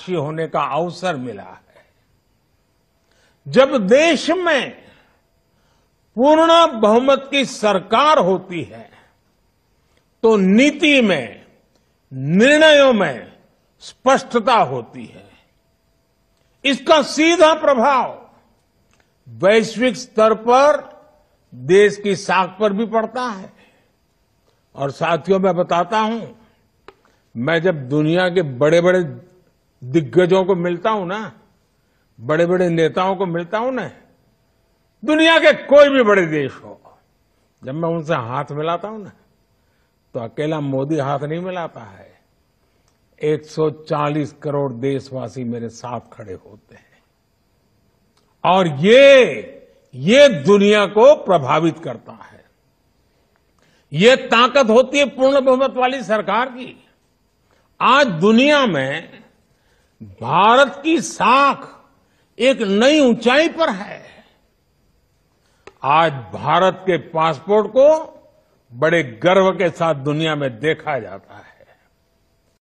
साक्षी होने का अवसर मिला है जब देश में पूर्ण बहुमत की सरकार होती है तो नीति में निर्णयों में स्पष्टता होती है इसका सीधा प्रभाव वैश्विक स्तर पर देश की साख पर भी पड़ता है और साथियों मैं बताता हूं मैं जब दुनिया के बड़े बड़े दिग्गजों को मिलता हूं ना बड़े बड़े नेताओं को मिलता हूं ना दुनिया के कोई भी बड़े देश हो जब मैं उनसे हाथ मिलाता हूं ना तो अकेला मोदी हाथ नहीं मिलाता है 140 करोड़ देशवासी मेरे साथ खड़े होते हैं और ये ये दुनिया को प्रभावित करता है ये ताकत होती है पूर्ण बहुमत वाली सरकार की आज दुनिया में भारत की साख एक नई ऊंचाई पर है आज भारत के पासपोर्ट को बड़े गर्व के साथ दुनिया में देखा जाता है